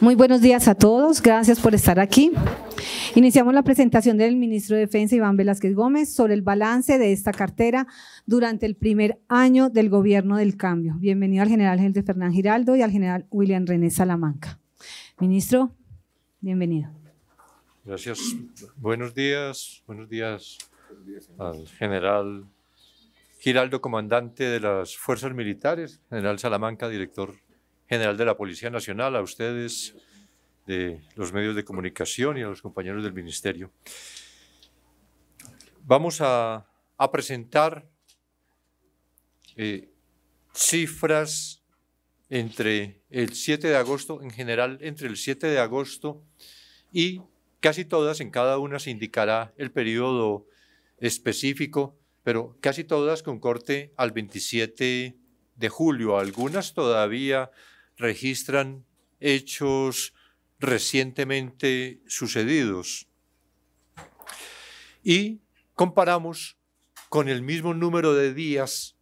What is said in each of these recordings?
Muy buenos días a todos, gracias por estar aquí. Iniciamos la presentación del ministro de Defensa Iván Velázquez Gómez sobre el balance de esta cartera durante el primer año del gobierno del cambio. Bienvenido al general gente Fernán Giraldo y al general William René Salamanca. Ministro, bienvenido. Gracias. Buenos días, buenos días al general Giraldo, comandante de las fuerzas militares, general Salamanca, director general de la Policía Nacional, a ustedes de los medios de comunicación y a los compañeros del Ministerio. Vamos a, presentar eh, cifras entre el 7 de agosto, en general entre el 7 de agosto y casi todas, en cada una se indicará el periodo específico, pero casi todas con corte al 27 de julio, algunas todavía registran hechos recientemente sucedidos. Y comparamos con el mismo número de días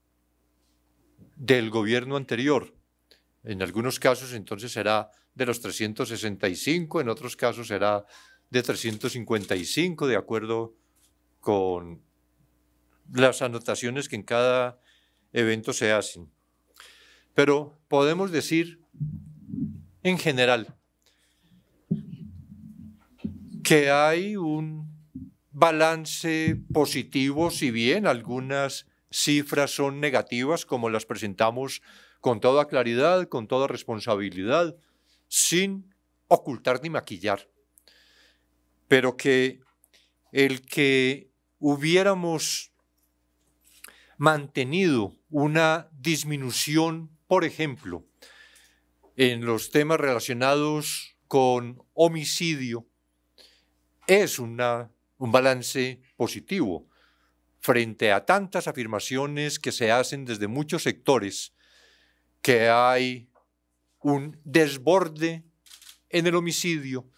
del gobierno anterior. En algunos casos entonces será de los 365, en otros casos será de 355, de acuerdo con las anotaciones que en cada evento se hacen pero podemos decir en general que hay un balance positivo, si bien algunas cifras son negativas, como las presentamos con toda claridad, con toda responsabilidad, sin ocultar ni maquillar, pero que el que hubiéramos mantenido una disminución por ejemplo, en los temas relacionados con homicidio, es un balance positivo frente a tantas afirmaciones que se hacen desde muchos sectores que hay un desborde en el homicidio.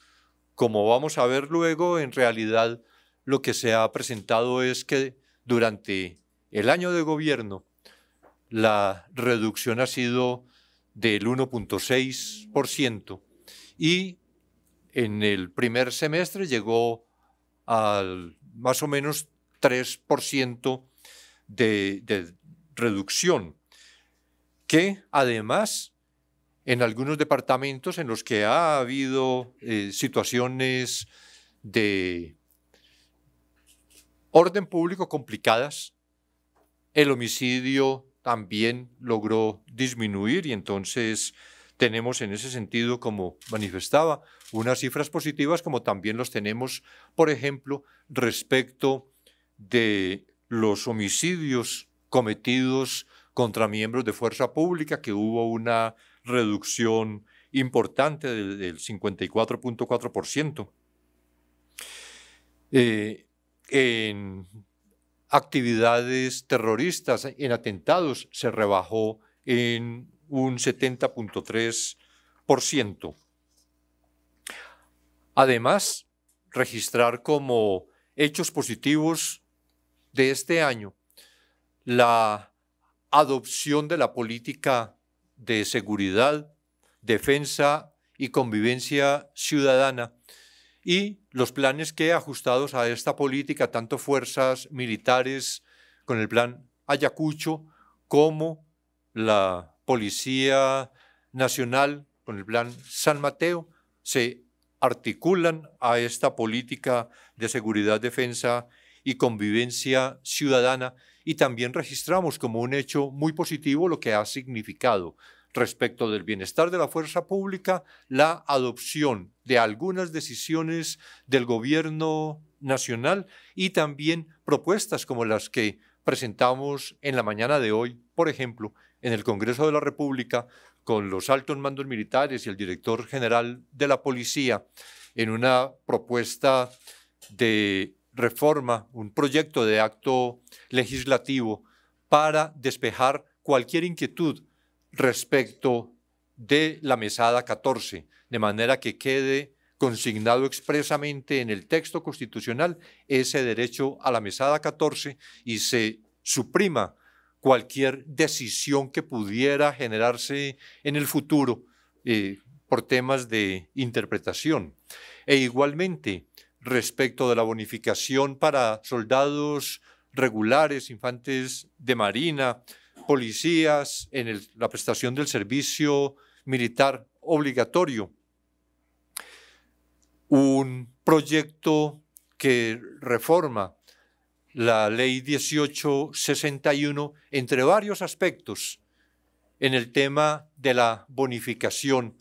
Como vamos a ver luego, en realidad lo que se ha presentado es que durante el año de gobierno la reducción ha sido del 1.6% y en el primer semestre llegó al más o menos 3% de, reducción, que además en algunos departamentos en los que ha habido eh, situaciones de orden público complicadas, el homicidio también logró disminuir y entonces tenemos en ese sentido, como manifestaba, unas cifras positivas como también los tenemos, por ejemplo, respecto de los homicidios cometidos contra miembros de fuerza pública, que hubo una reducción importante del, 54.4%. Eh, en actividades terroristas, en atentados, se rebajó en un 70.3%. Además, registrar como hechos positivos de este año la adopción de la política de seguridad, defensa y convivencia ciudadana y los planes que ajustados a esta política, tanto fuerzas militares con el plan Ayacucho como la Policía Nacional con el plan San Mateo, se articulan a esta política de seguridad, defensa y convivencia ciudadana y también registramos como un hecho muy positivo lo que ha significado respecto del bienestar de la fuerza pública la adopción de algunas decisiones del gobierno nacional y también propuestas como las que presentamos en la mañana de hoy, por ejemplo, en el Congreso de la República con los altos mandos militares y el director general de la policía en una propuesta de reforma, un proyecto de acto legislativo para despejar cualquier inquietud respecto de la mesada 14, de manera que quede consignado expresamente en el texto constitucional ese derecho a la mesada 14 y se suprima cualquier decisión que pudiera generarse en el futuro eh, por temas de interpretación. E igualmente, respecto de la bonificación para soldados regulares, infantes de marina, policías, en la prestación del servicio militar obligatorio, un proyecto que reforma la ley 1861 entre varios aspectos en el tema de la bonificación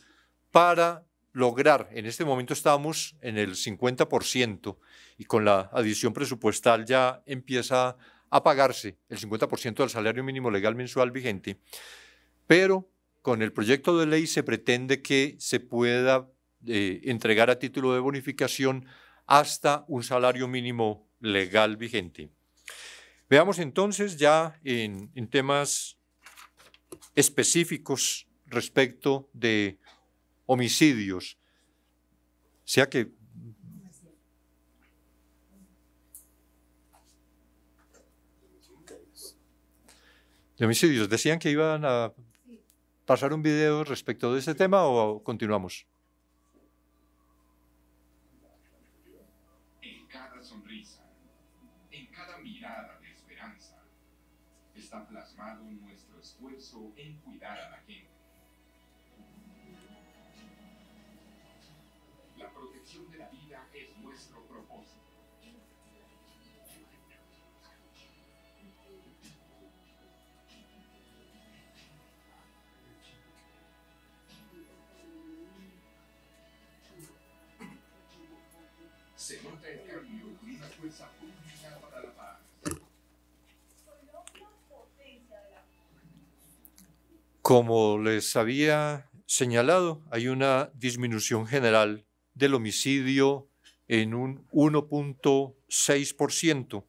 para lograr, en este momento estamos en el 50% y con la adición presupuestal ya empieza a pagarse el 50% del salario mínimo legal mensual vigente, pero con el proyecto de ley se pretende que se pueda eh, entregar a título de bonificación hasta un salario mínimo legal vigente. Veamos entonces ya en, temas específicos respecto de homicidios, sea que de homicidios. Decían que iban a pasar un video respecto de ese tema o continuamos. I, Como les había señalado, hay una disminución general del homicidio en un 1.6%,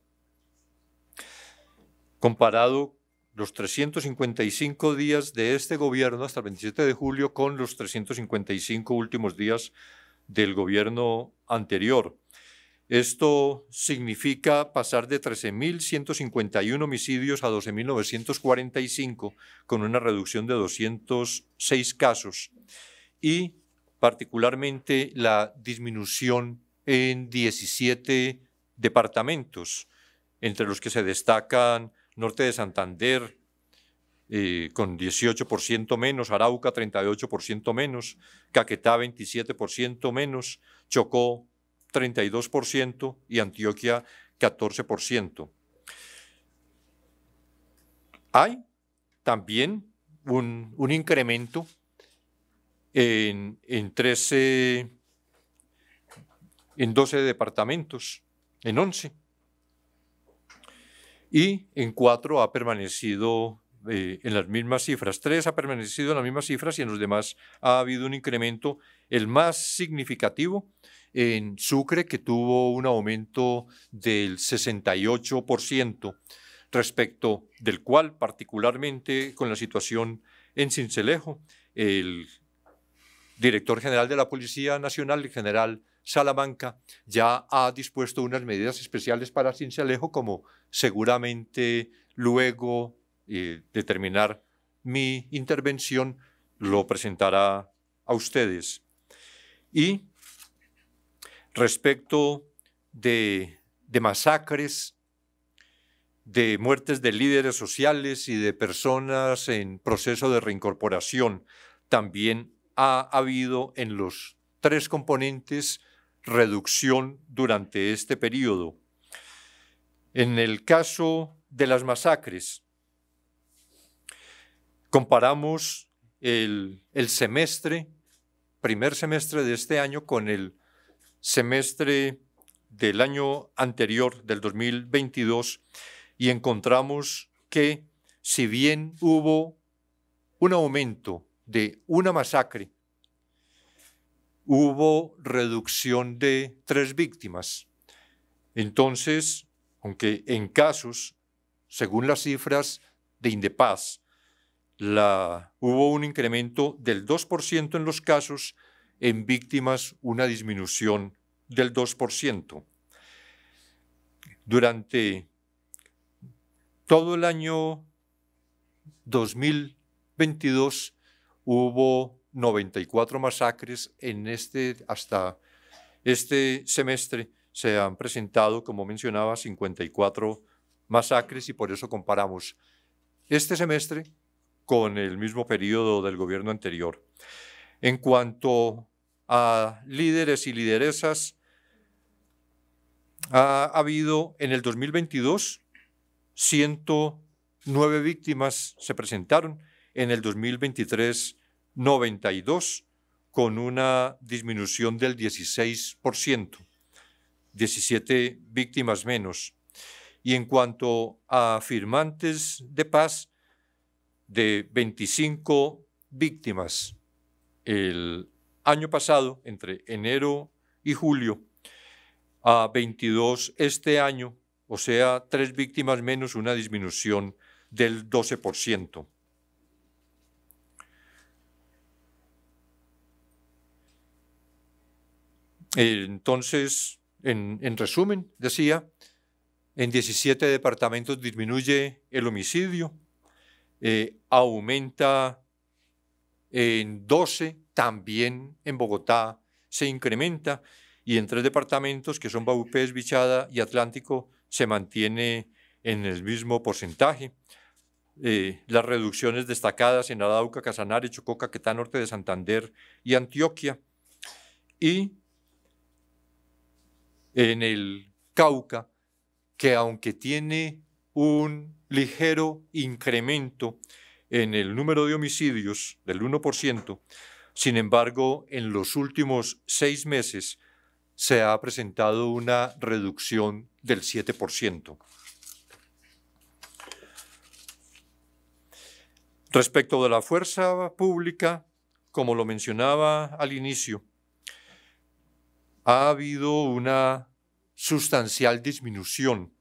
comparado los 355 días de este gobierno hasta el 27 de julio con los 355 últimos días del gobierno anterior. Esto significa pasar de 13.151 homicidios a 12.945, con una reducción de 206 casos, y particularmente la disminución en 17 departamentos, entre los que se destacan Norte de Santander, eh, con 18% menos, Arauca 38% menos, Caquetá 27% menos, Chocó 32% y Antioquia 14%. Hay también un, incremento en, 13, en 12 departamentos, en 11. Y en 4 ha permanecido eh, en las mismas cifras. Tres ha permanecido en las mismas cifras y en los demás ha habido un incremento, el más significativo en Sucre, que tuvo un aumento del 68%, respecto del cual, particularmente con la situación en Cincelejo, el director general de la Policía Nacional, el general Salamanca, ya ha dispuesto unas medidas especiales para Cincelejo, como seguramente luego y determinar mi intervención, lo presentará a ustedes. Y respecto de, de masacres, de muertes de líderes sociales y de personas en proceso de reincorporación, también ha habido en los tres componentes reducción durante este periodo. En el caso de las masacres, comparamos el, semestre, primer semestre de este año con el semestre del año anterior, del 2022, y encontramos que si bien hubo un aumento de una masacre, hubo reducción de tres víctimas. Entonces, aunque en casos, según las cifras de Indepaz, hubo un incremento del 2% en los casos, en víctimas una disminución del 2%. Durante todo el año 2022 hubo 94 masacres en este hasta este semestre se han presentado, como mencionaba, 54 masacres y por eso comparamos este semestre con el mismo periodo del gobierno anterior. En cuanto a líderes y lideresas, ha habido en el 2022 109 víctimas se presentaron, en el 2023 92, con una disminución del 16%, 17 víctimas menos. Y en cuanto a firmantes de paz, de 25 víctimas el año pasado, entre enero y julio, a 22 este año, o sea, tres víctimas menos, una disminución del 12%. Entonces, en, resumen, decía, en 17 departamentos disminuye el homicidio, eh, aumenta en 12, también en Bogotá se incrementa y en tres departamentos que son Baupés, Bichada y Atlántico se mantiene en el mismo porcentaje. Eh, las reducciones destacadas en Arauca, Casanare, Chocó, Caquetá, Norte de Santander y Antioquia. Y en el Cauca, que aunque tiene un ligero incremento en el número de homicidios del 1%. Sin embargo, en los últimos seis meses se ha presentado una reducción del 7%. Respecto de la fuerza pública, como lo mencionaba al inicio, ha habido una sustancial disminución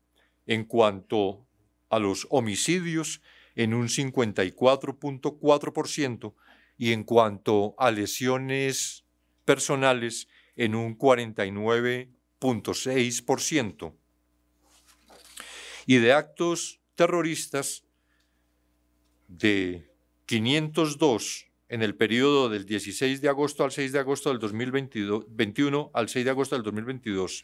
en cuanto a los homicidios en un 54.4% y en cuanto a lesiones personales en un 49.6%. Y de actos terroristas de 502 en el periodo del 16 de agosto al 6 de agosto del 2021 al 6 de agosto del 2022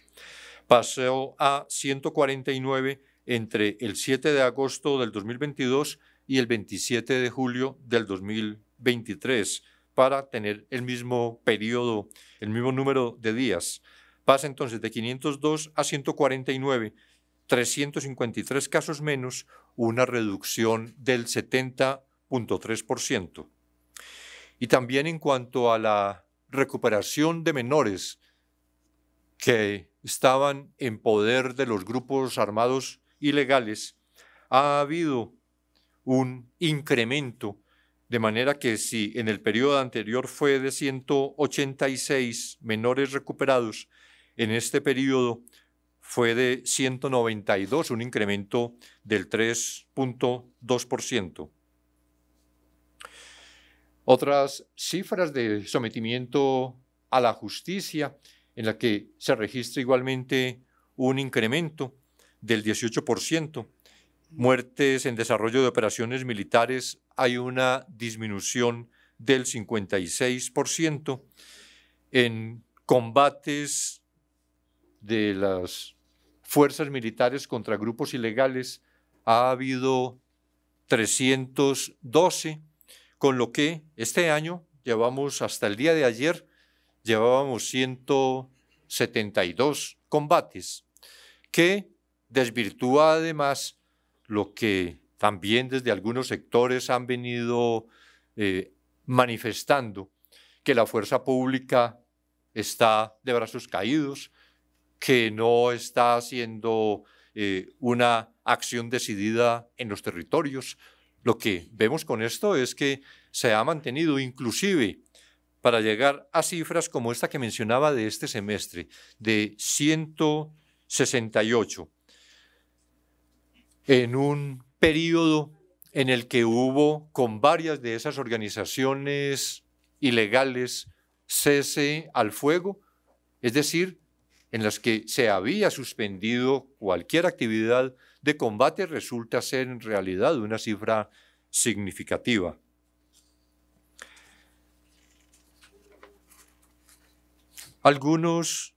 pasó a 149 entre el 7 de agosto del 2022 y el 27 de julio del 2023 para tener el mismo periodo, el mismo número de días. Pasa entonces de 502 a 149, 353 casos menos, una reducción del 70.3%. Y también en cuanto a la recuperación de menores que estaban en poder de los grupos armados ilegales, ha habido un incremento, de manera que si en el periodo anterior fue de 186 menores recuperados, en este periodo fue de 192, un incremento del 3.2%. Otras cifras de sometimiento a la justicia en la que se registra igualmente un incremento del 18%. Muertes en desarrollo de operaciones militares hay una disminución del 56%. En combates de las fuerzas militares contra grupos ilegales ha habido 312, con lo que este año llevamos hasta el día de ayer, llevábamos 172 combates, que desvirtúa además lo que también desde algunos sectores han venido eh, manifestando, que la fuerza pública está de brazos caídos, que no está haciendo eh, una acción decidida en los territorios. Lo que vemos con esto es que se ha mantenido inclusive para llegar a cifras como esta que mencionaba de este semestre, de 168 en un periodo en el que hubo con varias de esas organizaciones ilegales cese al fuego, es decir, en las que se había suspendido cualquier actividad de combate, resulta ser en realidad una cifra significativa. Algunos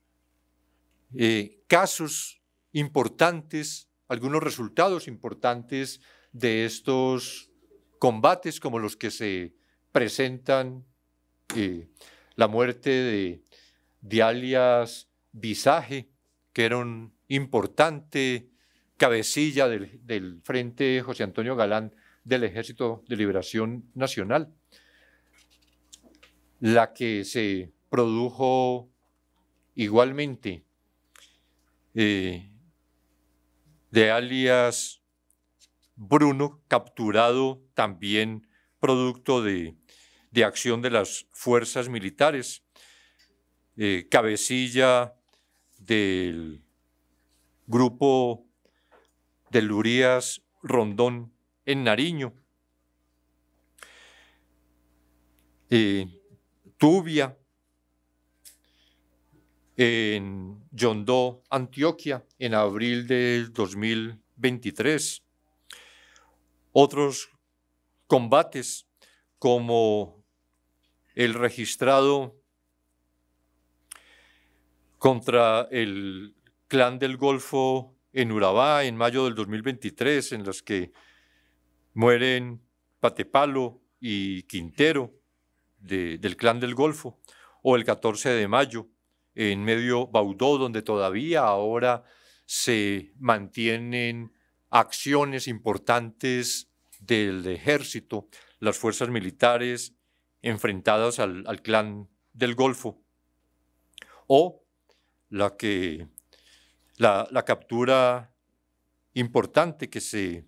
eh, casos importantes algunos resultados importantes de estos combates como los que se presentan, eh, la muerte de, de alias Visaje, que era un importante cabecilla del, del, Frente José Antonio Galán del Ejército de Liberación Nacional, la que se produjo igualmente eh, de alias Bruno, capturado también producto de, acción de las fuerzas militares, eh, cabecilla del grupo de Lurías Rondón en Nariño. Eh, Tubia, en Yondó, Antioquia, en abril del 2023. Otros combates como el registrado contra el clan del Golfo en Urabá en mayo del 2023, en los que mueren Patepalo y Quintero del clan del Golfo, o el 14 de mayo en medio Baudó, donde todavía ahora se mantienen acciones importantes del ejército, las fuerzas militares enfrentadas al, clan del Golfo, o la, que, la, captura importante que se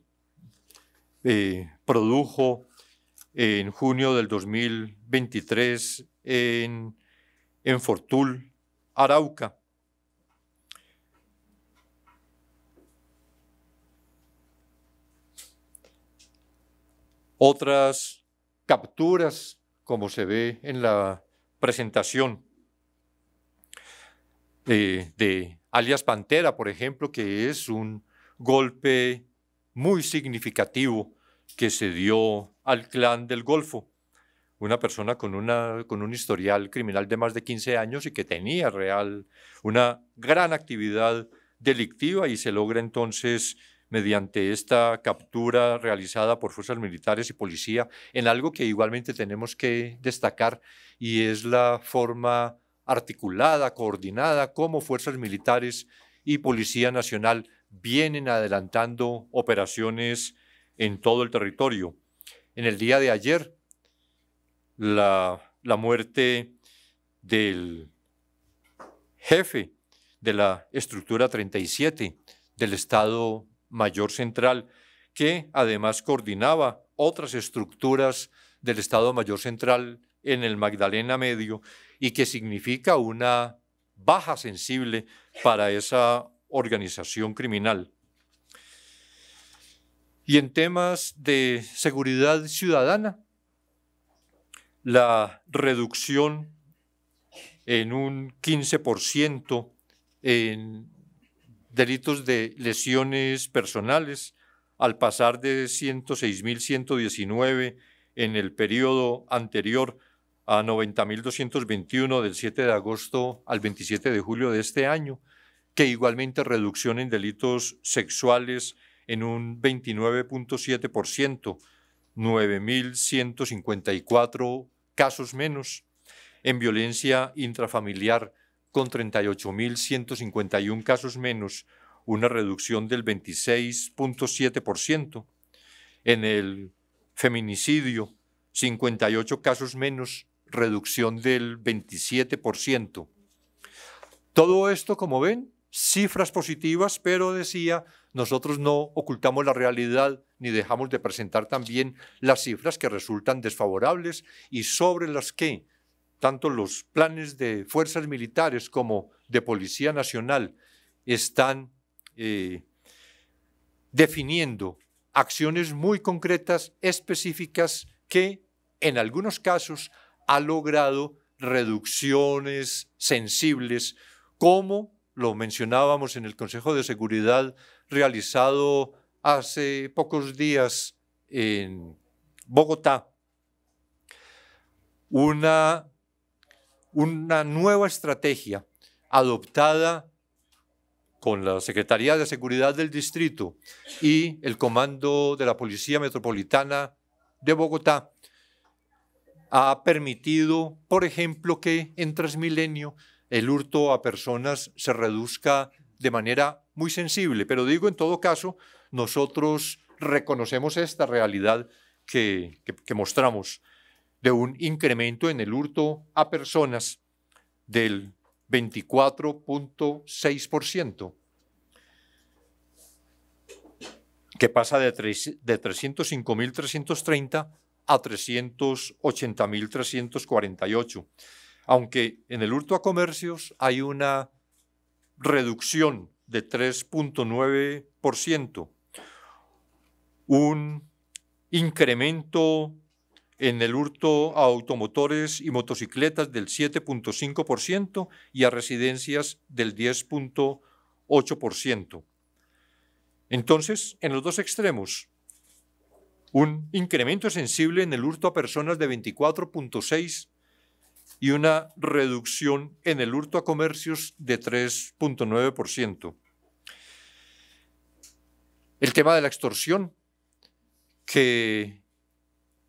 eh, produjo en junio del 2023 en, en Fortul, Arauca. Otras capturas, como se ve en la presentación de, eh, de alias Pantera, por ejemplo, que es un golpe muy significativo que se dio al clan del Golfo una persona con, una, con un historial criminal de más de 15 años y que tenía real una gran actividad delictiva y se logra entonces mediante esta captura realizada por fuerzas militares y policía en algo que igualmente tenemos que destacar y es la forma articulada, coordinada, como fuerzas militares y Policía Nacional vienen adelantando operaciones en todo el territorio. En el día de ayer la, muerte del jefe de la estructura 37 del Estado Mayor Central, que además coordinaba otras estructuras del Estado Mayor Central en el Magdalena Medio y que significa una baja sensible para esa organización criminal. Y en temas de seguridad ciudadana, la reducción en un 15% en delitos de lesiones personales, al pasar de 106.119 en el periodo anterior a 90.221 del 7 de agosto al 27 de julio de este año, que igualmente reducción en delitos sexuales en un 29.7%, 9.154 casos menos, en violencia intrafamiliar con 38.151 casos menos, una reducción del 26.7%, en el feminicidio 58 casos menos, reducción del 27%. Todo esto, como ven, cifras positivas, pero decía, nosotros no ocultamos la realidad ni dejamos de presentar también las cifras que resultan desfavorables y sobre las que tanto los planes de fuerzas militares como de Policía Nacional están eh, definiendo acciones muy concretas, específicas, que en algunos casos ha logrado reducciones sensibles, como lo mencionábamos en el Consejo de Seguridad realizado hace pocos días en Bogotá una, una nueva estrategia adoptada con la Secretaría de Seguridad del Distrito y el Comando de la Policía Metropolitana de Bogotá, ha permitido, por ejemplo, que en Transmilenio el hurto a personas se reduzca de manera muy sensible. Pero digo, en todo caso, nosotros reconocemos esta realidad que, mostramos de un incremento en el hurto a personas del 24.6%, que pasa de, de 305.330 a 380.348, aunque en el hurto a comercios hay una reducción de 3.9%, un incremento en el hurto a automotores y motocicletas del 7.5% y a residencias del 10.8%. Entonces, en los dos extremos, un incremento sensible en el hurto a personas de 24.6% y una reducción en el hurto a comercios de 3.9%. El tema de la extorsión, que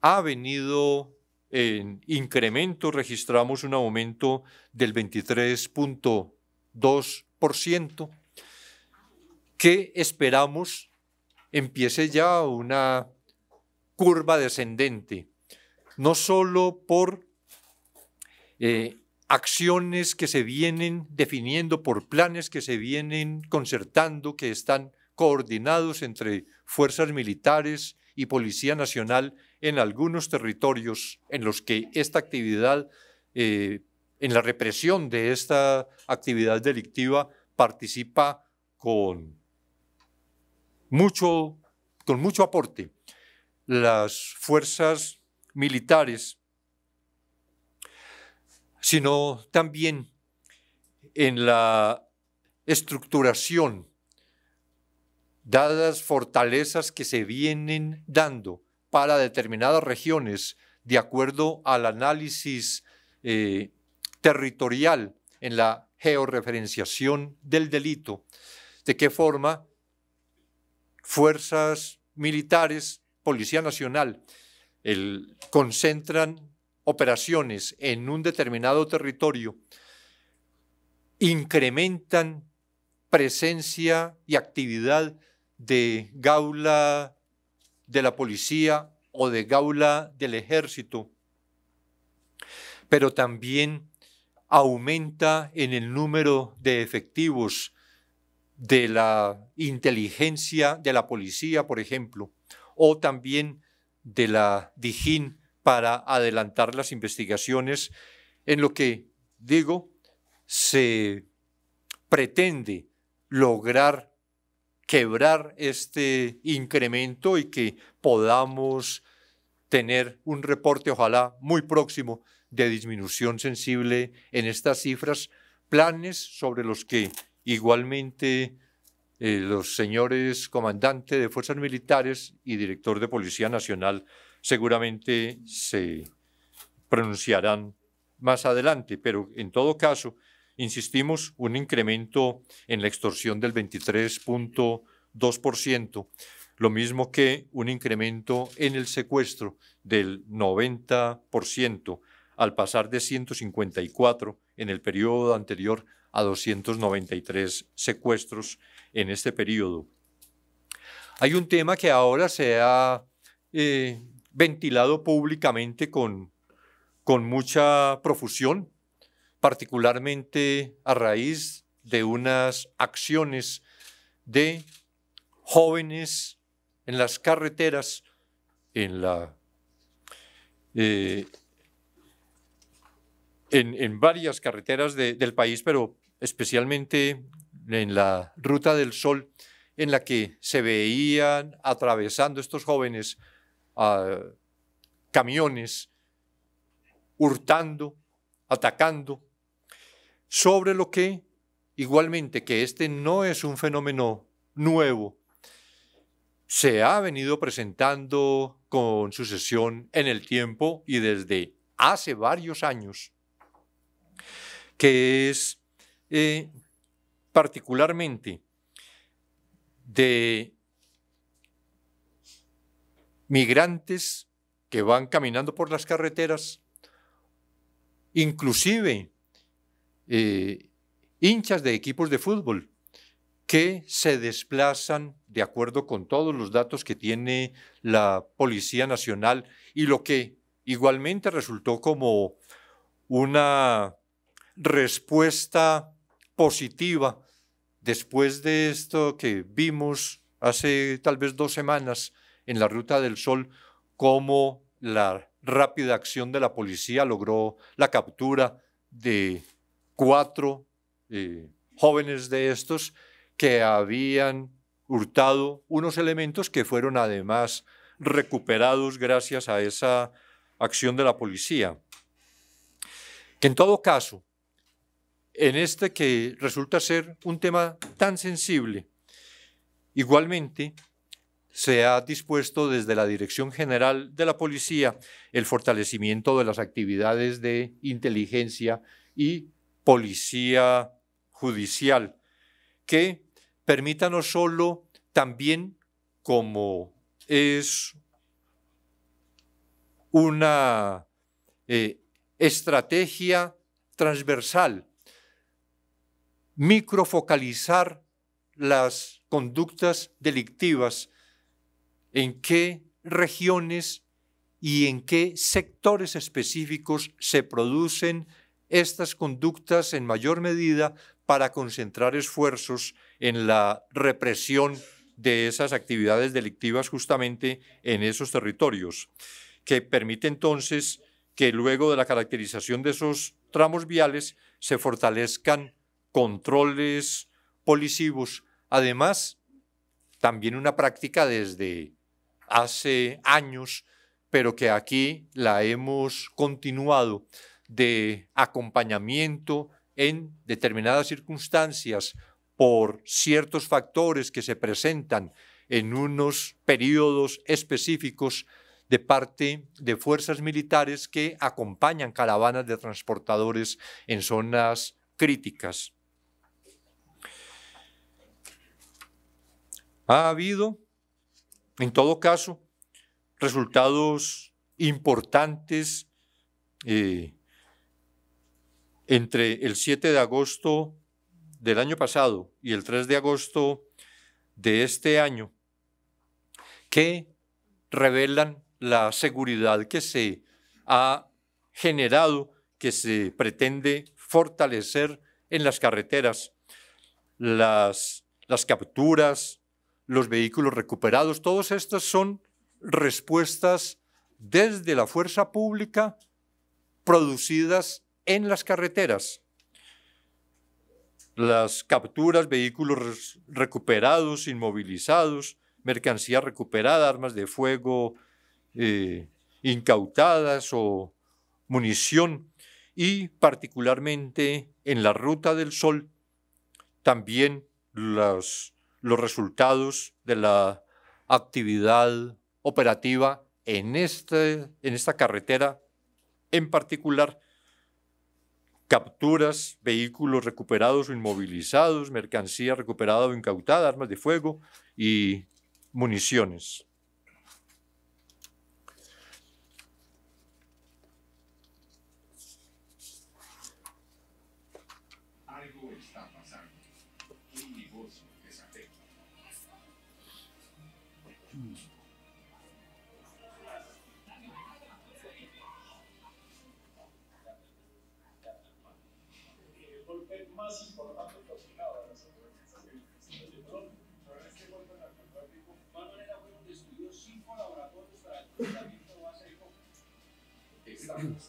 ha venido en incremento, registramos un aumento del 23.2%, que esperamos empiece ya una curva descendente, no solo por eh, acciones que se vienen definiendo, por planes que se vienen concertando, que están coordinados entre fuerzas militares, y Policía Nacional en algunos territorios en los que esta actividad, eh, en la represión de esta actividad delictiva, participa con mucho, con mucho aporte. Las fuerzas militares, sino también en la estructuración dadas fortalezas que se vienen dando para determinadas regiones, de acuerdo al análisis eh, territorial en la georreferenciación del delito, de qué forma fuerzas militares, Policía Nacional, concentran operaciones en un determinado territorio, incrementan presencia y actividad de gaula de la policía o de gaula del ejército, pero también aumenta en el número de efectivos de la inteligencia de la policía, por ejemplo, o también de la digin para adelantar las investigaciones en lo que, digo, se pretende lograr quebrar este incremento y que podamos tener un reporte, ojalá muy próximo, de disminución sensible en estas cifras, planes sobre los que igualmente eh, los señores comandante de fuerzas militares y director de Policía Nacional seguramente se pronunciarán más adelante, pero en todo caso, insistimos, un incremento en la extorsión del 23.2%, lo mismo que un incremento en el secuestro del 90%, al pasar de 154 en el periodo anterior a 293 secuestros en este periodo. Hay un tema que ahora se ha eh, ventilado públicamente con, con mucha profusión, particularmente a raíz de unas acciones de jóvenes en las carreteras, en, la, eh, en, varias carreteras del país, pero especialmente en la Ruta del Sol, en la que se veían atravesando estos jóvenes ah, camiones, hurtando, atacando sobre lo que, igualmente, que este no es un fenómeno nuevo, se ha venido presentando con sucesión en el tiempo y desde hace varios años, que es eh, particularmente de migrantes que van caminando por las carreteras, inclusive eh, hinchas de equipos de fútbol que se desplazan de acuerdo con todos los datos que tiene la Policía Nacional y lo que igualmente resultó como una respuesta positiva después de esto que vimos hace tal vez dos semanas en la Ruta del Sol, cómo la rápida acción de la policía logró la captura de cuatro eh, jóvenes de estos que habían hurtado unos elementos que fueron además recuperados gracias a esa acción de la policía. Que en todo caso, en este que resulta ser un tema tan sensible, igualmente se ha dispuesto desde la Dirección General de la Policía el fortalecimiento de las actividades de inteligencia y policía judicial, que permita no solo también como es una eh, estrategia transversal, microfocalizar las conductas delictivas, en qué regiones y en qué sectores específicos se producen estas conductas en mayor medida para concentrar esfuerzos en la represión de esas actividades delictivas justamente en esos territorios, que permite entonces que luego de la caracterización de esos tramos viales se fortalezcan controles polisivos. Además, también una práctica desde hace años, pero que aquí la hemos continuado, de acompañamiento en determinadas circunstancias por ciertos factores que se presentan en unos periodos específicos de parte de fuerzas militares que acompañan caravanas de transportadores en zonas críticas. Ha habido, en todo caso, resultados importantes eh, entre el 7 de agosto del año pasado y el 3 de agosto de este año, que revelan la seguridad que se ha generado, que se pretende fortalecer en las carreteras, las, las capturas, los vehículos recuperados, todas estas son respuestas desde la fuerza pública producidas en las carreteras. Las capturas, vehículos recuperados, inmovilizados, mercancía recuperada, armas de fuego eh, incautadas o munición. Y particularmente en la Ruta del Sol, también los, resultados de la actividad operativa en, este, en esta carretera en particular capturas, vehículos recuperados o inmovilizados, mercancía recuperada o incautada, armas de fuego y municiones.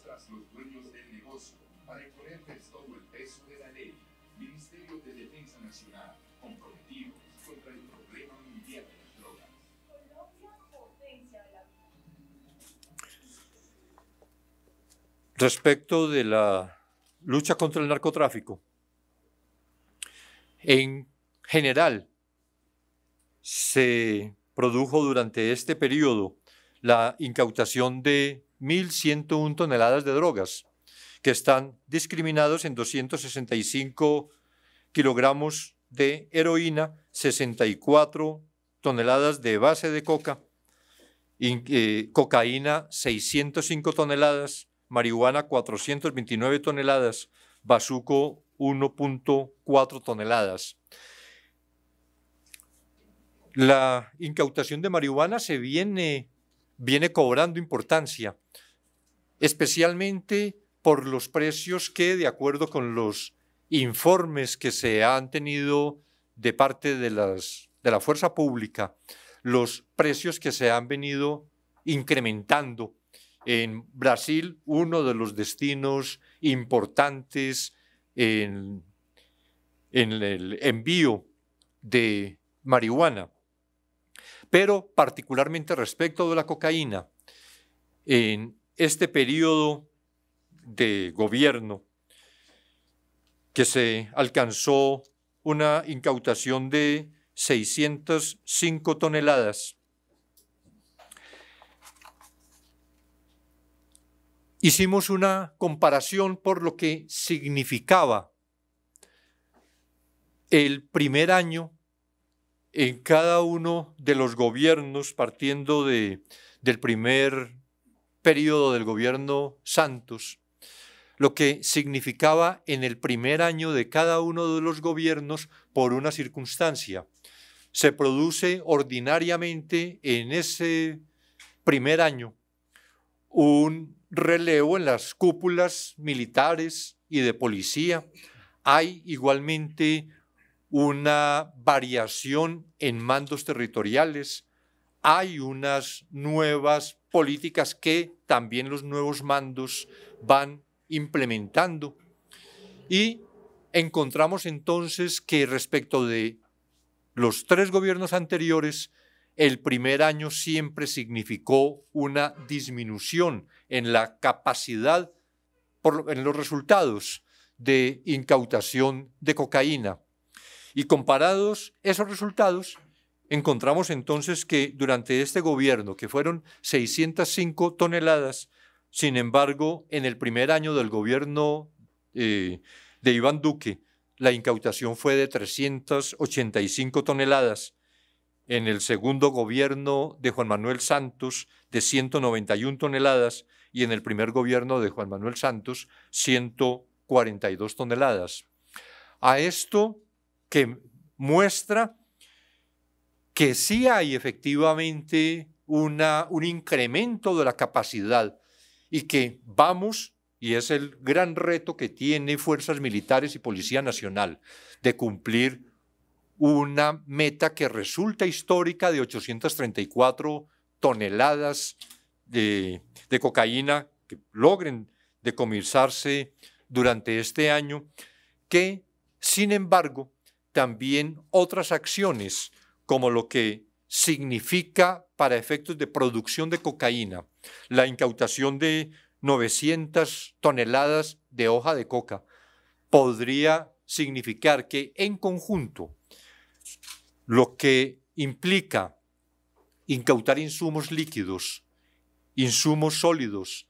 tras los dueños del negocio para imponerles todo el peso de la ley. Ministerio de Defensa Nacional, comprometido contra el problema mundial de las drogas. Respecto de la lucha contra el narcotráfico, en general se produjo durante este periodo la incautación de 1.101 toneladas de drogas, que están discriminados en 265 kilogramos de heroína, 64 toneladas de base de coca, eh, cocaína 605 toneladas, marihuana 429 toneladas, bazuco 1.4 toneladas. La incautación de marihuana se viene viene cobrando importancia, especialmente por los precios que, de acuerdo con los informes que se han tenido de parte de, la fuerza pública, los precios que se han venido incrementando. En Brasil, uno de los destinos importantes en el envío de marihuana. Pero particularmente respecto de la cocaína, en este periodo de gobierno que se alcanzó una incautación de 605 toneladas. Hicimos una comparación por lo que significaba el primer año en cada uno de los gobiernos, partiendo de, del primer periodo del gobierno Santos, lo que significaba en el primer año de cada uno de los gobiernos por una circunstancia. Se produce ordinariamente en ese primer año un relevo en las cúpulas militares y de policía. Hay igualmente una variación en mandos territoriales, hay unas nuevas políticas que también los nuevos mandos van implementando. Y encontramos entonces que respecto de los tres gobiernos anteriores, el primer año siempre significó una disminución en la capacidad, en los resultados de incautación de cocaína. Y comparados esos resultados, encontramos entonces que durante este gobierno, que fueron 605 toneladas, sin embargo, en el primer año del gobierno eh, de Iván Duque, la incautación fue de 385 toneladas. En el segundo gobierno de Juan Manuel Santos, de 191 toneladas. Y en el primer gobierno de Juan Manuel Santos, 142 toneladas. A esto que muestra que sí hay efectivamente una, un incremento de la capacidad y que vamos, y es el gran reto que tiene Fuerzas Militares y Policía Nacional, de cumplir una meta que resulta histórica de 834 toneladas de, de cocaína que logren decomisarse durante este año, que sin embargo también otras acciones, como lo que significa para efectos de producción de cocaína la incautación de 900 toneladas de hoja de coca, podría significar que en conjunto lo que implica incautar insumos líquidos, insumos sólidos,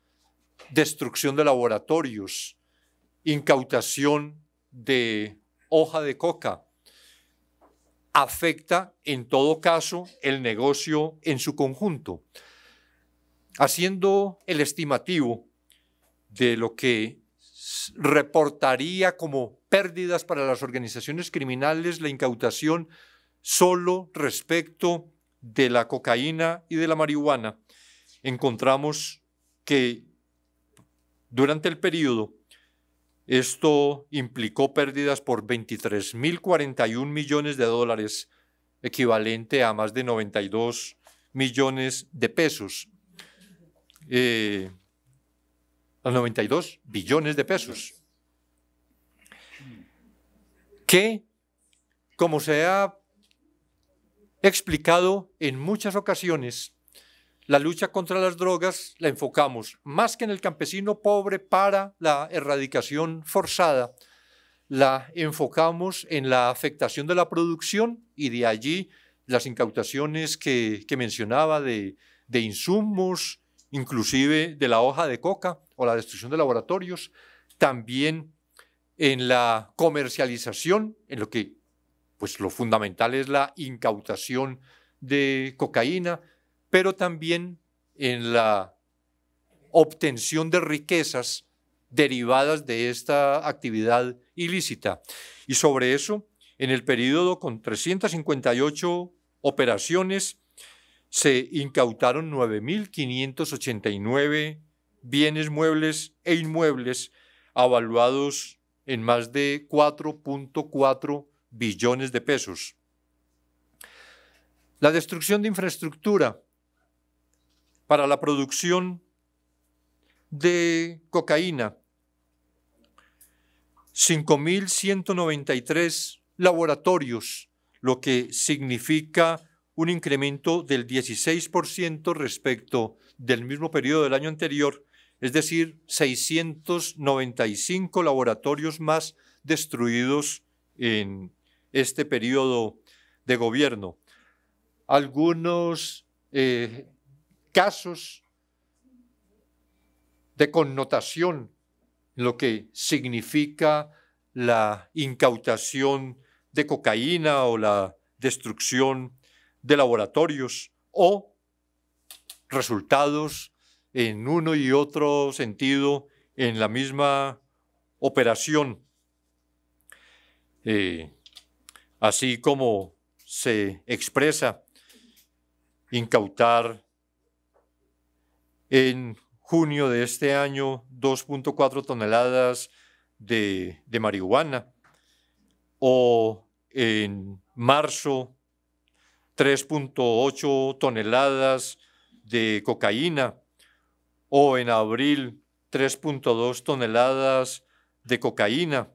destrucción de laboratorios, incautación de hoja de coca, afecta en todo caso el negocio en su conjunto. Haciendo el estimativo de lo que reportaría como pérdidas para las organizaciones criminales la incautación solo respecto de la cocaína y de la marihuana, encontramos que durante el periodo esto implicó pérdidas por 23.041 millones de dólares, equivalente a más de 92 millones de pesos. Eh, a 92 billones de pesos. Que, como se ha explicado en muchas ocasiones, la lucha contra las drogas la enfocamos más que en el campesino pobre para la erradicación forzada, la enfocamos en la afectación de la producción y de allí las incautaciones que, mencionaba de, de insumos, inclusive de la hoja de coca o la destrucción de laboratorios, también en la comercialización, en lo que pues lo fundamental es la incautación de cocaína, pero también en la obtención de riquezas derivadas de esta actividad ilícita. Y sobre eso, en el periodo con 358 operaciones, se incautaron 9.589 bienes muebles e inmuebles avaluados en más de 4.4 billones de pesos. La destrucción de infraestructura para la producción de cocaína. 5.193 laboratorios, lo que significa un incremento del 16% respecto del mismo periodo del año anterior, es decir, 695 laboratorios más destruidos en este periodo de gobierno. Algunos eh, casos de connotación, lo que significa la incautación de cocaína o la destrucción de laboratorios o resultados en uno y otro sentido en la misma operación, eh, así como se expresa incautar en junio de este año 2.4 toneladas de, marihuana o en marzo 3.8 toneladas de cocaína o en abril 3.2 toneladas de cocaína,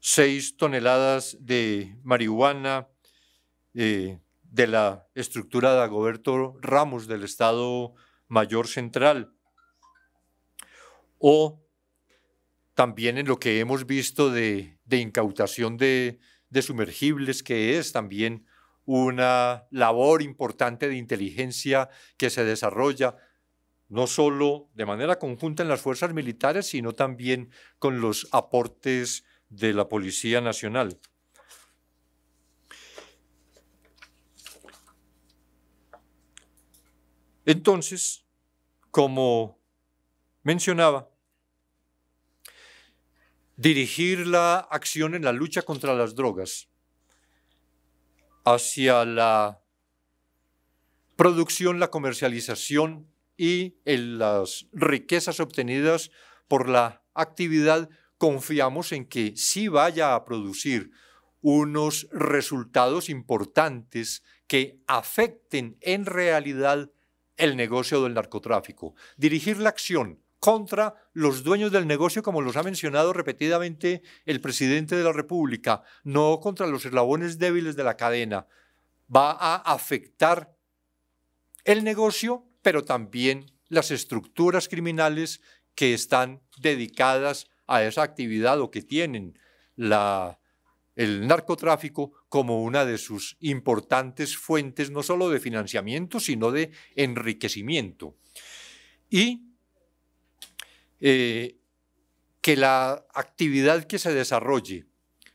6 toneladas de marihuana, eh, de la estructura de Agoberto Ramos del Estado Mayor Central. O también en lo que hemos visto de, incautación de sumergibles, que es también una labor importante de inteligencia que se desarrolla no solo de manera conjunta en las fuerzas militares, sino también con los aportes de la Policía Nacional. Entonces, como mencionaba, dirigir la acción en la lucha contra las drogas hacia la producción, la comercialización y en las riquezas obtenidas por la actividad, confiamos en que sí vaya a producir unos resultados importantes que afecten en realidad el negocio del narcotráfico, dirigir la acción contra los dueños del negocio, como los ha mencionado repetidamente el presidente de la República, no contra los eslabones débiles de la cadena. Va a afectar el negocio, pero también las estructuras criminales que están dedicadas a esa actividad o que tienen la el narcotráfico como una de sus importantes fuentes no solo de financiamiento, sino de enriquecimiento. Y eh, que la actividad que se desarrolle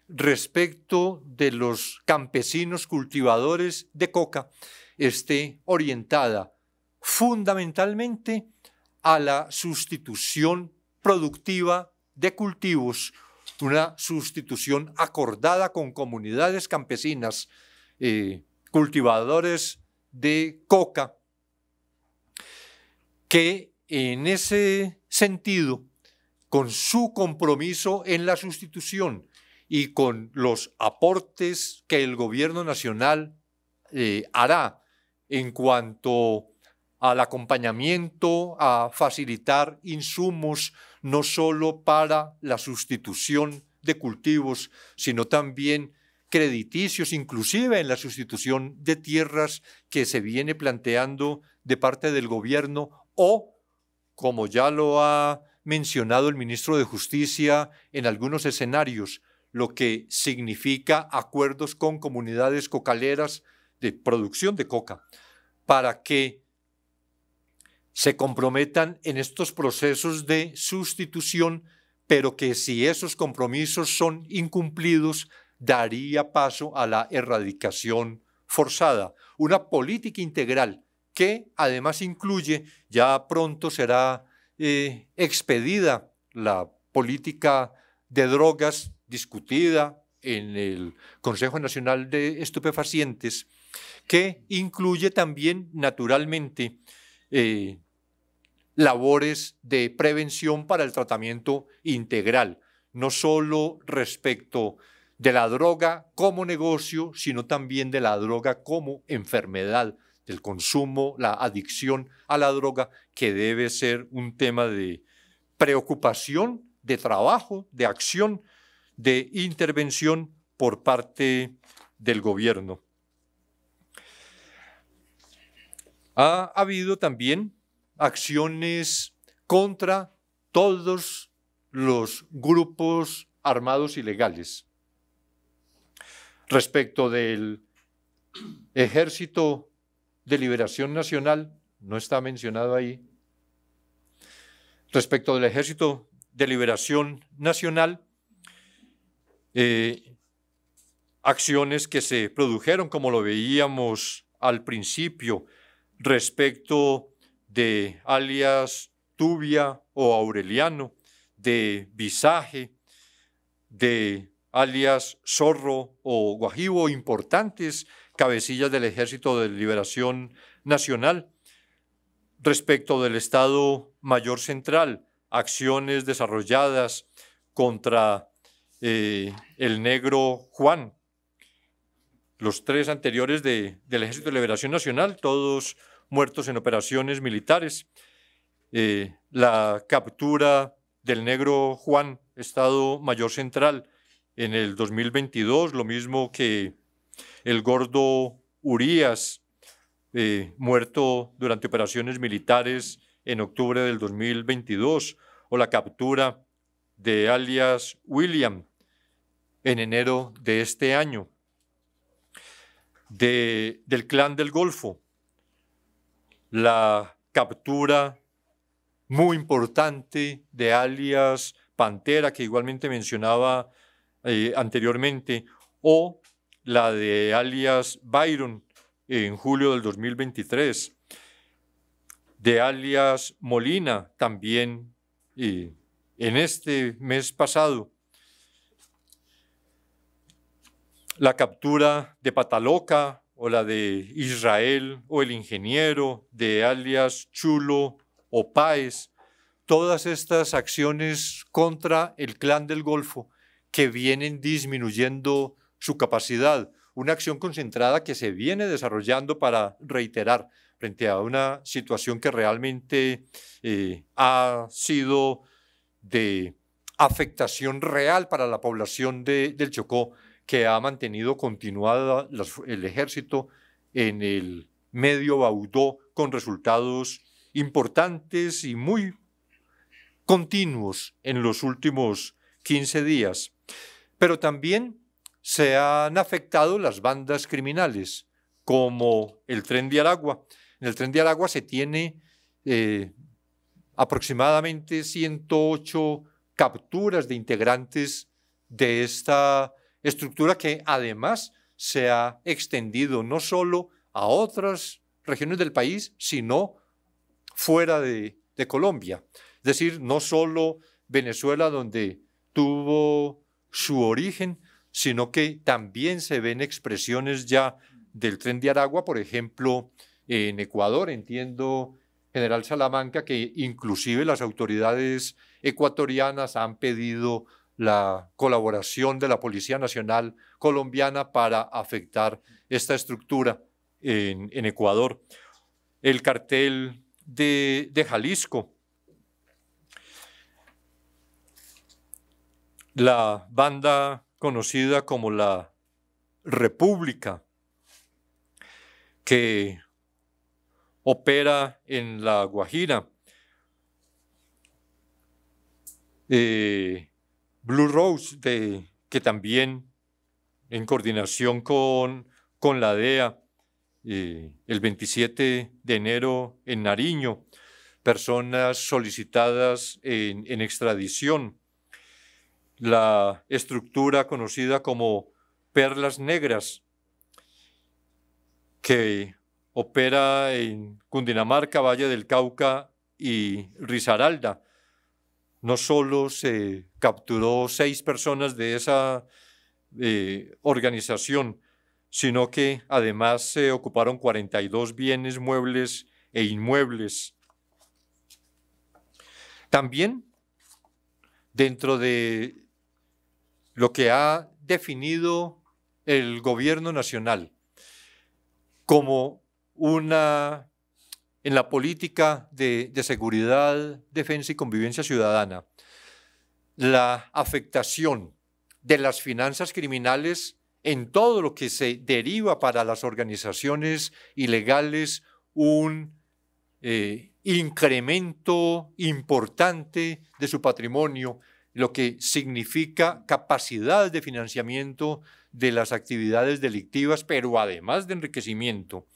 respecto de los campesinos cultivadores de coca esté orientada fundamentalmente a la sustitución productiva de cultivos una sustitución acordada con comunidades campesinas, eh, cultivadores de coca, que en ese sentido, con su compromiso en la sustitución y con los aportes que el gobierno nacional eh, hará en cuanto al acompañamiento, a facilitar insumos, no solo para la sustitución de cultivos, sino también crediticios, inclusive en la sustitución de tierras que se viene planteando de parte del gobierno o, como ya lo ha mencionado el ministro de Justicia en algunos escenarios, lo que significa acuerdos con comunidades cocaleras de producción de coca, para que se comprometan en estos procesos de sustitución, pero que si esos compromisos son incumplidos, daría paso a la erradicación forzada. Una política integral que además incluye, ya pronto será eh, expedida la política de drogas discutida en el Consejo Nacional de Estupefacientes, que incluye también, naturalmente, eh, labores de prevención para el tratamiento integral, no solo respecto de la droga como negocio, sino también de la droga como enfermedad, del consumo, la adicción a la droga, que debe ser un tema de preocupación, de trabajo, de acción, de intervención por parte del gobierno. Ha habido también acciones contra todos los grupos armados ilegales. Respecto del Ejército de Liberación Nacional, no está mencionado ahí, respecto del Ejército de Liberación Nacional, eh, acciones que se produjeron, como lo veíamos al principio, respecto de alias Tubia o Aureliano, de Visaje, de alias Zorro o Guajibo, importantes cabecillas del Ejército de Liberación Nacional. Respecto del Estado Mayor Central, acciones desarrolladas contra eh, el negro Juan. Los tres anteriores del Ejército de Liberación Nacional, todos muertos en operaciones militares. Eh, la captura del negro Juan, Estado Mayor Central, en el 2022, lo mismo que el gordo Urias, eh, muerto durante operaciones militares en octubre del 2022, o la captura de alias William en enero de este año, del clan del Golfo, la captura muy importante de alias Pantera, que igualmente mencionaba eh, anteriormente, o la de alias Byron en julio del 2023, de alias Molina también y en este mes pasado, la captura de Pataloca o la de Israel, o el ingeniero, de alias Chulo o Páez, todas estas acciones contra el clan del Golfo que vienen disminuyendo su capacidad, una acción concentrada que se viene desarrollando para reiterar frente a una situación que realmente eh, ha sido de afectación real para la población del Chocó que ha mantenido continuada el ejército en el medio Baudó con resultados importantes y muy continuos en los últimos 15 días. Pero también se han afectado las bandas criminales, como el tren de Aragua. En el tren de Aragua se tiene eh, aproximadamente 108 capturas de integrantes de esta estructura que además se ha extendido no solo a otras regiones del país, sino fuera de, Colombia. Es decir, no solo Venezuela, donde tuvo su origen, sino que también se ven expresiones ya del tren de Aragua, por ejemplo, en Ecuador, entiendo, general Salamanca, que inclusive las autoridades ecuatorianas han pedido la colaboración de la Policía Nacional colombiana para afectar esta estructura en, Ecuador. El cartel de, Jalisco, la banda conocida como la República, que opera en La Guajira. Eh, Blue Rose, de, que también en coordinación con, con la DEA, eh, el 27 de enero en Nariño, personas solicitadas en, en extradición. La estructura conocida como Perlas Negras, que opera en Cundinamarca, Valle del Cauca y Risaralda. No solo se capturó seis personas de esa eh, organización, sino que además se ocuparon 42 bienes muebles e inmuebles. También, dentro de lo que ha definido el gobierno nacional como una en la política de, seguridad, defensa y convivencia ciudadana, la afectación de las finanzas criminales en todo lo que se deriva para las organizaciones ilegales un eh, incremento importante de su patrimonio, lo que significa capacidad de financiamiento de las actividades delictivas, pero además de enriquecimiento.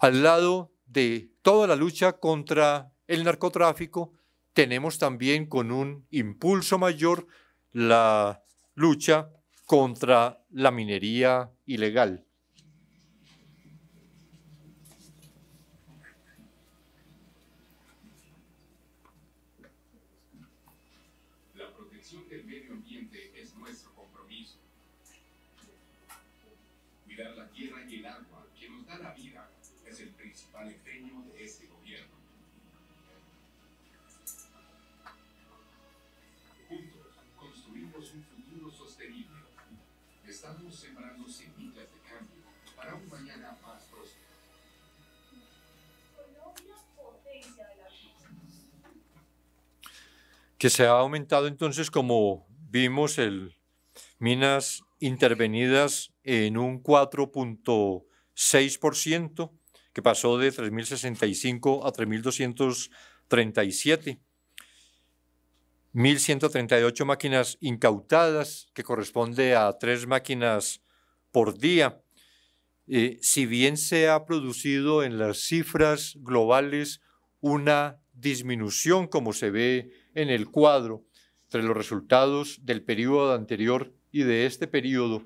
Al lado de toda la lucha contra el narcotráfico, tenemos también con un impulso mayor la lucha contra la minería ilegal. que se ha aumentado entonces, como vimos, el minas intervenidas en un 4.6%, que pasó de 3.065 a 3.237. 1.138 máquinas incautadas, que corresponde a tres máquinas por día. Eh, si bien se ha producido en las cifras globales una disminución, como se ve en el cuadro entre los resultados del periodo anterior y de este periodo,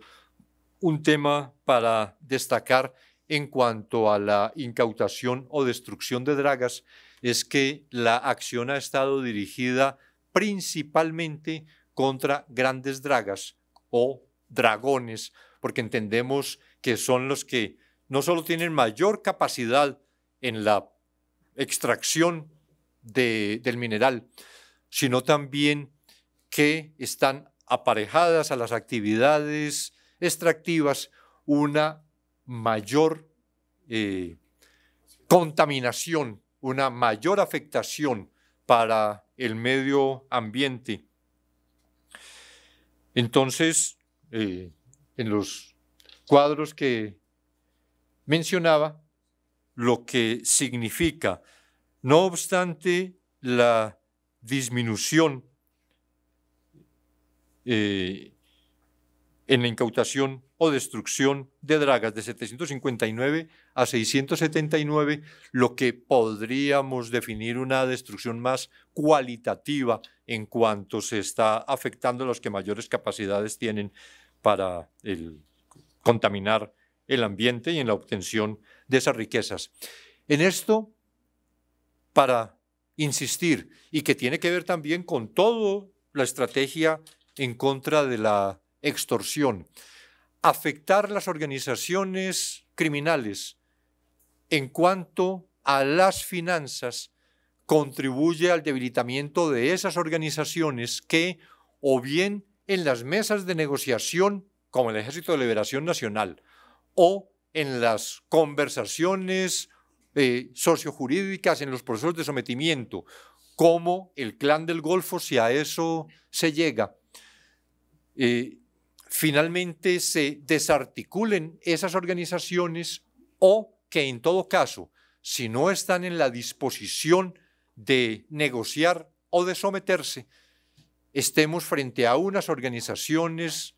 un tema para destacar en cuanto a la incautación o destrucción de dragas es que la acción ha estado dirigida principalmente contra grandes dragas o dragones, porque entendemos que son los que no solo tienen mayor capacidad en la extracción del mineral, sino también que están aparejadas a las actividades extractivas una mayor eh, contaminación, una mayor afectación para el medio ambiente. Entonces, eh, en los cuadros que mencionaba, lo que significa, no obstante la disminución eh, en la incautación o destrucción de dragas de 759 a 679, lo que podríamos definir una destrucción más cualitativa en cuanto se está afectando a los que mayores capacidades tienen para contaminar el ambiente y en la obtención de esas riquezas. En esto, para insistir y que tiene que ver también con toda la estrategia en contra de la extorsión. Afectar las organizaciones criminales en cuanto a las finanzas contribuye al debilitamiento de esas organizaciones que o bien en las mesas de negociación como el Ejército de Liberación Nacional o en las conversaciones eh, sociojurídicas en los procesos de sometimiento, como el clan del Golfo, si a eso se llega, eh, finalmente se desarticulen esas organizaciones o que en todo caso, si no están en la disposición de negociar o de someterse, estemos frente a unas organizaciones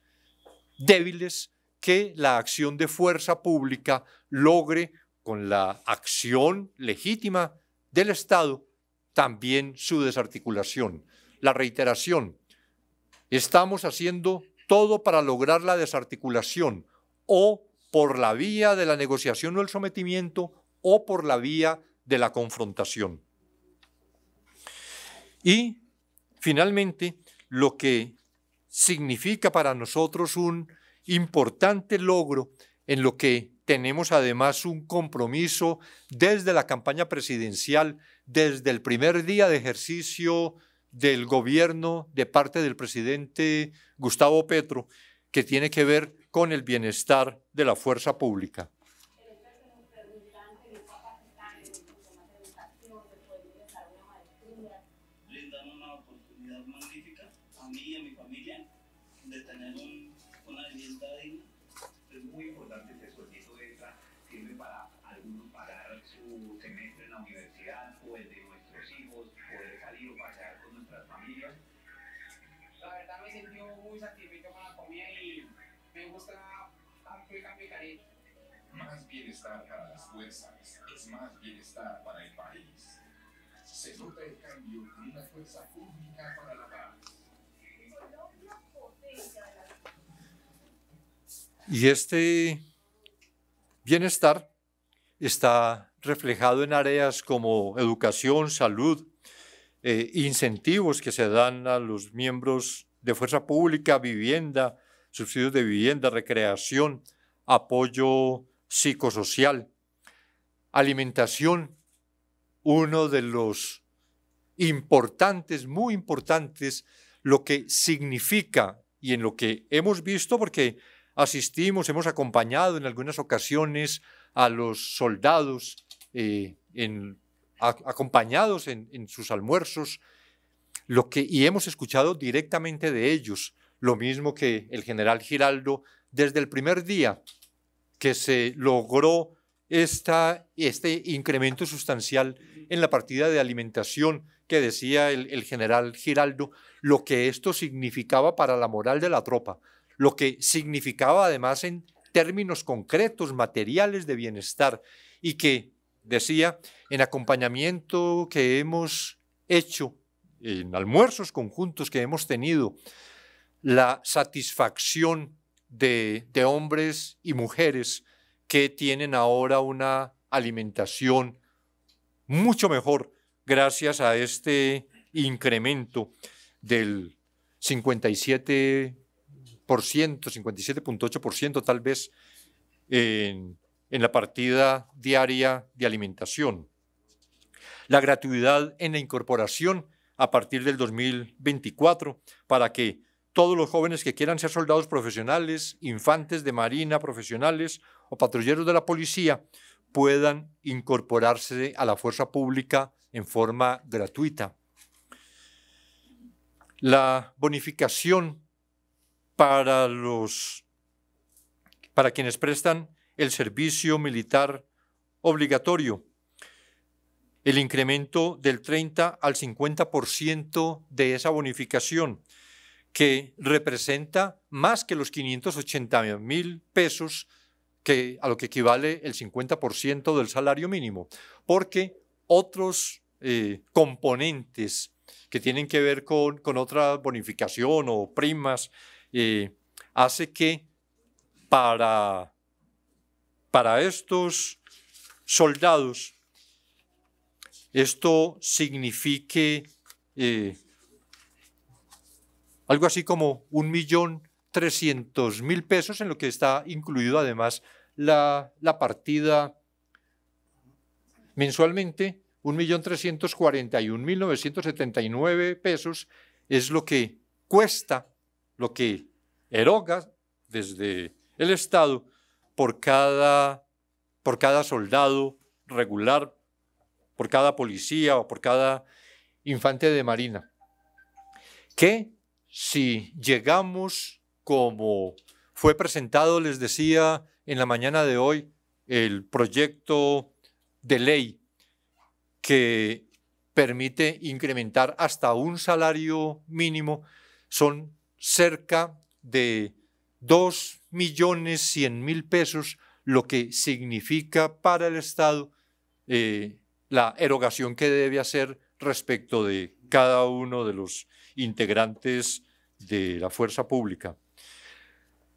débiles que la acción de fuerza pública logre con la acción legítima del Estado, también su desarticulación. La reiteración, estamos haciendo todo para lograr la desarticulación o por la vía de la negociación o el sometimiento o por la vía de la confrontación. Y finalmente, lo que significa para nosotros un importante logro en lo que tenemos además un compromiso desde la campaña presidencial, desde el primer día de ejercicio del gobierno de parte del presidente Gustavo Petro, que tiene que ver con el bienestar de la fuerza pública. bienestar las es más para el país. el cambio fuerza pública para la Y este bienestar está reflejado en áreas como educación, salud, eh, incentivos que se dan a los miembros de fuerza pública, vivienda, subsidios de vivienda, recreación, apoyo psicosocial. Alimentación, uno de los importantes, muy importantes, lo que significa y en lo que hemos visto, porque asistimos, hemos acompañado en algunas ocasiones a los soldados eh, acompañados en, sus almuerzos, lo que, y hemos escuchado directamente de ellos, lo mismo que el general Giraldo desde el primer día que se logró esta, este incremento sustancial en la partida de alimentación que decía el, el, general Giraldo, lo que esto significaba para la moral de la tropa, lo que significaba además en términos concretos, materiales de bienestar, y que decía, en acompañamiento que hemos hecho, en almuerzos conjuntos que hemos tenido, la satisfacción de, hombres y mujeres que tienen ahora una alimentación mucho mejor gracias a este incremento del 57%, 57.8% tal vez en, en la partida diaria de alimentación. La gratuidad en la incorporación a partir del 2024 para que todos los jóvenes que quieran ser soldados profesionales, infantes de marina profesionales o patrulleros de la policía puedan incorporarse a la fuerza pública en forma gratuita. La bonificación para los para quienes prestan el servicio militar obligatorio. El incremento del 30 al 50% de esa bonificación que representa más que los 580 mil pesos, que, a lo que equivale el 50% del salario mínimo, porque otros eh, componentes que tienen que ver con, con otra bonificación o primas, eh, hace que para, para estos soldados esto signifique eh, algo así como 1.300.000 pesos, en lo que está incluido además la, partida mensualmente, 1.341.979 pesos es lo que cuesta, lo que eroga desde el Estado por cada, por cada soldado regular, por cada policía o por cada infante de marina, que si llegamos como fue presentado, les decía en la mañana de hoy, el proyecto de ley que permite incrementar hasta un salario mínimo, son cerca de 2.100.000 pesos, lo que significa para el Estado eh, la erogación que debe hacer respecto de cada uno de los integrantes de la fuerza pública.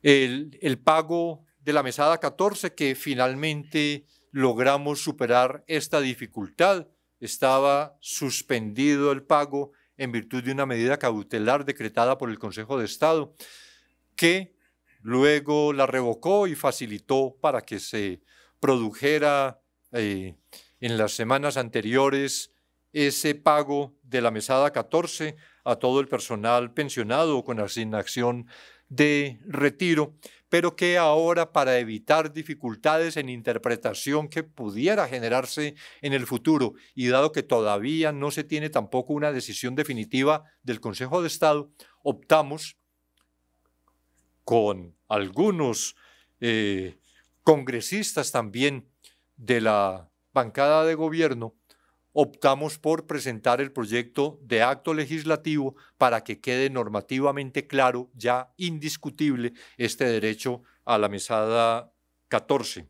El, pago de la mesada 14, que finalmente logramos superar esta dificultad, estaba suspendido el pago en virtud de una medida cautelar decretada por el Consejo de Estado, que luego la revocó y facilitó para que se produjera eh, en las semanas anteriores ese pago de la mesada 14 a todo el personal pensionado con asignación de retiro, pero que ahora para evitar dificultades en interpretación que pudiera generarse en el futuro y dado que todavía no se tiene tampoco una decisión definitiva del Consejo de Estado, optamos con algunos eh, congresistas también de la bancada de gobierno optamos por presentar el proyecto de acto legislativo para que quede normativamente claro, ya indiscutible, este derecho a la mesada 14.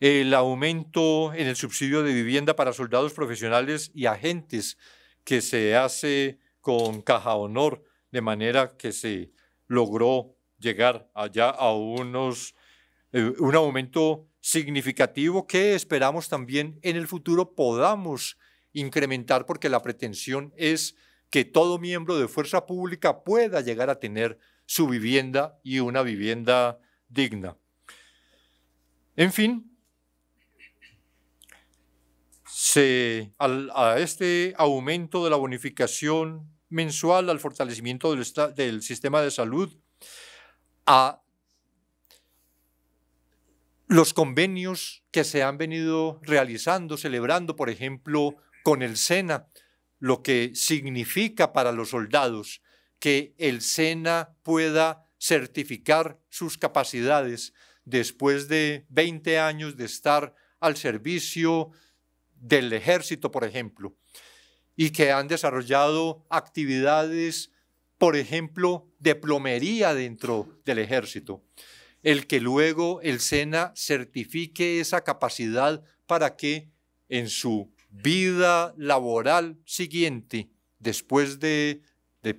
El aumento en el subsidio de vivienda para soldados profesionales y agentes que se hace con Caja Honor, de manera que se logró llegar allá a unos, eh, un aumento significativo que esperamos también en el futuro podamos incrementar porque la pretensión es que todo miembro de fuerza pública pueda llegar a tener su vivienda y una vivienda digna. En fin, se, a este aumento de la bonificación mensual, al fortalecimiento del, del sistema de salud, a los convenios que se han venido realizando, celebrando, por ejemplo, con el SENA, lo que significa para los soldados que el SENA pueda certificar sus capacidades después de 20 años de estar al servicio del ejército, por ejemplo, y que han desarrollado actividades, por ejemplo, de plomería dentro del ejército el que luego el SENA certifique esa capacidad para que en su vida laboral siguiente, después de,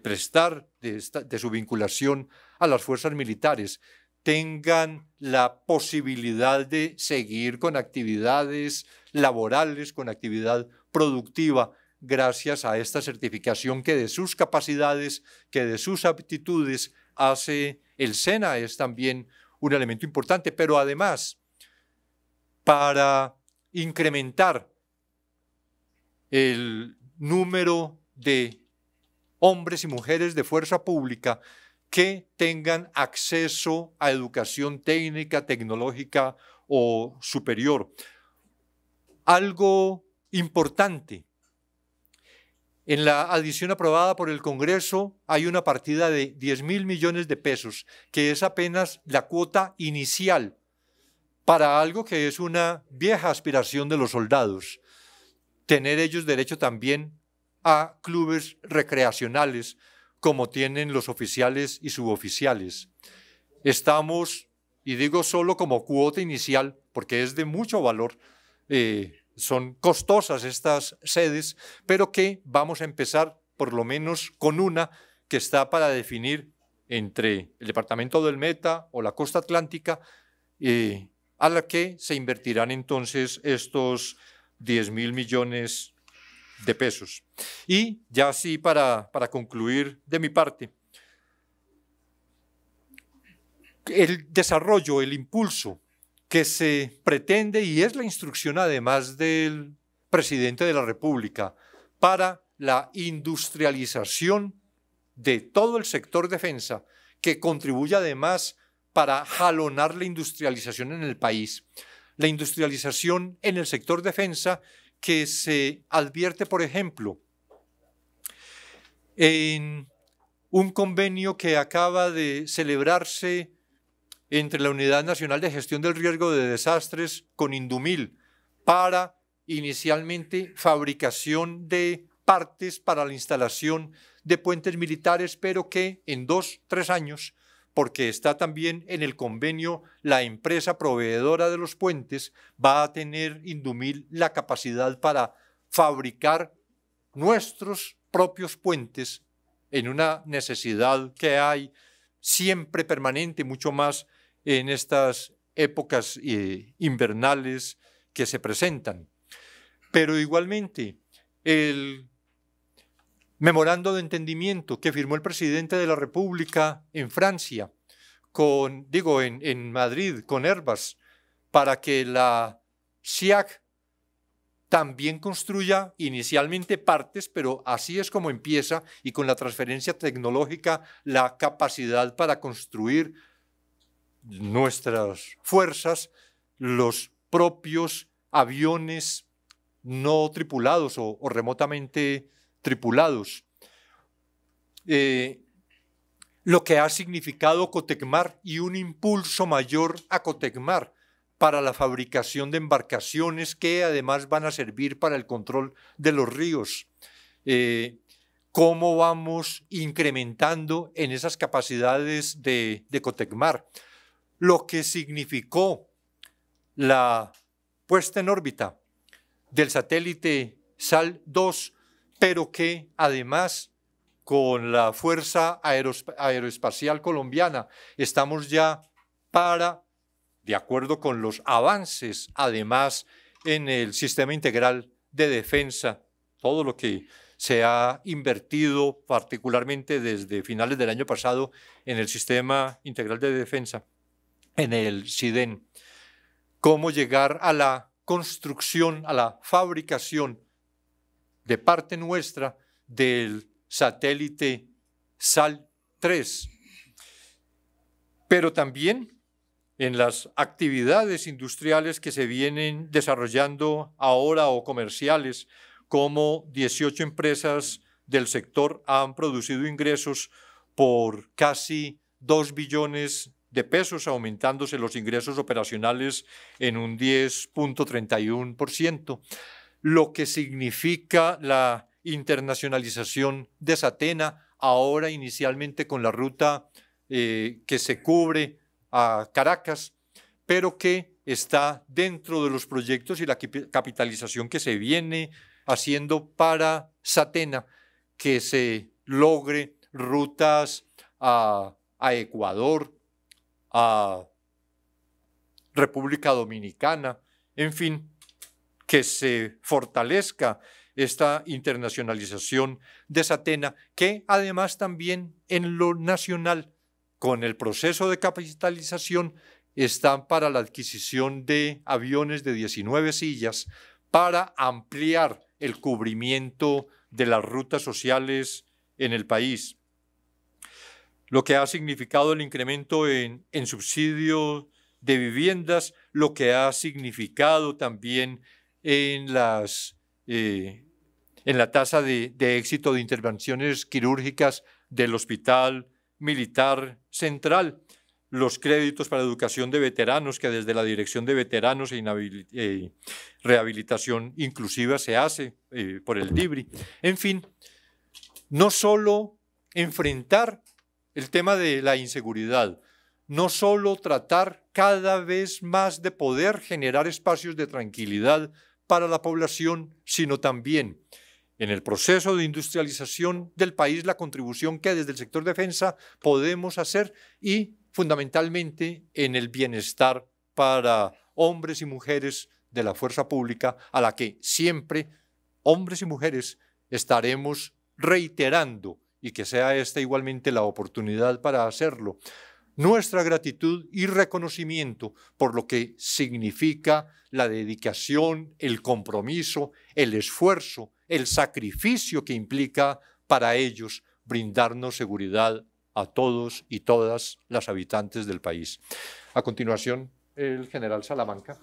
prestar de, de su vinculación a las fuerzas militares, tengan la posibilidad de seguir con actividades laborales, con actividad productiva, gracias a esta certificación que de sus capacidades, que de sus aptitudes hace el SENA. Es también un elemento importante, pero además, para incrementar el número de hombres y mujeres de fuerza pública que tengan acceso a educación técnica, tecnológica o superior. Algo importante en la adición aprobada por el Congreso hay una partida de 10 mil millones de pesos, que es apenas la cuota inicial para algo que es una vieja aspiración de los soldados, tener ellos derecho también a clubes recreacionales, como tienen los oficiales y suboficiales. Estamos, y digo solo como cuota inicial, porque es de mucho valor, eh, son costosas estas sedes, pero que vamos a empezar por lo menos con una que está para definir entre el departamento del Meta o la costa atlántica, eh, a la que se invertirán entonces estos 10 mil millones de pesos. Y ya así para, para concluir de mi parte, el desarrollo, el impulso que se pretende y es la instrucción además del presidente de la República para la industrialización de todo el sector defensa, que contribuye además para jalonar la industrialización en el país. La industrialización en el sector defensa que se advierte, por ejemplo, en un convenio que acaba de celebrarse entre la Unidad Nacional de Gestión del Riesgo de Desastres con Indumil para inicialmente fabricación de partes para la instalación de puentes militares, pero que en dos, tres años, porque está también en el convenio la empresa proveedora de los puentes, va a tener Indumil la capacidad para fabricar nuestros propios puentes en una necesidad que hay siempre permanente, mucho más en estas épocas eh, invernales que se presentan. Pero igualmente, el memorando de entendimiento que firmó el presidente de la República en Francia, con, digo, en, Madrid, con Herbas, para que la SIAC también construya inicialmente partes, pero así es como empieza y con la transferencia tecnológica la capacidad para construir nuestras fuerzas los propios aviones no tripulados o, remotamente tripulados. Eh, lo que ha significado Cotecmar y un impulso mayor a Cotecmar para la fabricación de embarcaciones que además van a servir para el control de los ríos. Eh, ¿Cómo vamos incrementando en esas capacidades de, de Cotecmar? lo que significó la puesta en órbita del satélite SAL-2, pero que además con la Fuerza Aeroespacial Colombiana estamos ya para, de acuerdo con los avances además en el sistema integral de defensa, todo lo que se ha invertido particularmente desde finales del año pasado en el sistema integral de defensa en el SIDEN. Cómo llegar a la construcción, a la fabricación de parte nuestra del satélite SAL 3. Pero también en las actividades industriales que se vienen desarrollando ahora o comerciales, como 18 empresas del sector han producido ingresos por casi 2 billones de pesos, aumentándose los ingresos operacionales en un 10.31%, lo que significa la internacionalización de Satena, ahora inicialmente con la ruta eh, que se cubre a Caracas, pero que está dentro de los proyectos y la capitalización que se viene haciendo para Satena, que se logre rutas a, a Ecuador, a República Dominicana, en fin, que se fortalezca esta internacionalización de Satena, que además también en lo nacional, con el proceso de capitalización, están para la adquisición de aviones de 19 sillas para ampliar el cubrimiento de las rutas sociales en el país lo que ha significado el incremento en, en subsidios de viviendas, lo que ha significado también en, eh, la tasa de, éxito de intervenciones quirúrgicas del Hospital Militar Central los créditos para educación de veteranos, que desde la Dirección de Veteranos e eh, Rehabilitación Inclusiva se hace eh, por el LIBRI. En fin, no solo enfrentar el tema de la inseguridad. No solo tratar cada vez más de poder generar espacios de tranquilidad para la población, sino también en el proceso de industrialización del país la contribución que desde el sector defensa podemos hacer y fundamentalmente en el bienestar para hombres y mujeres de la fuerza pública a la que siempre hombres y mujeres estaremos reiterando y que sea esta igualmente la oportunidad para hacerlo. Nuestra gratitud y reconocimiento por lo que significa la dedicación, el compromiso, el esfuerzo, el sacrificio que implica para ellos brindarnos seguridad a todos y todas las habitantes del país. A continuación, el general Salamanca.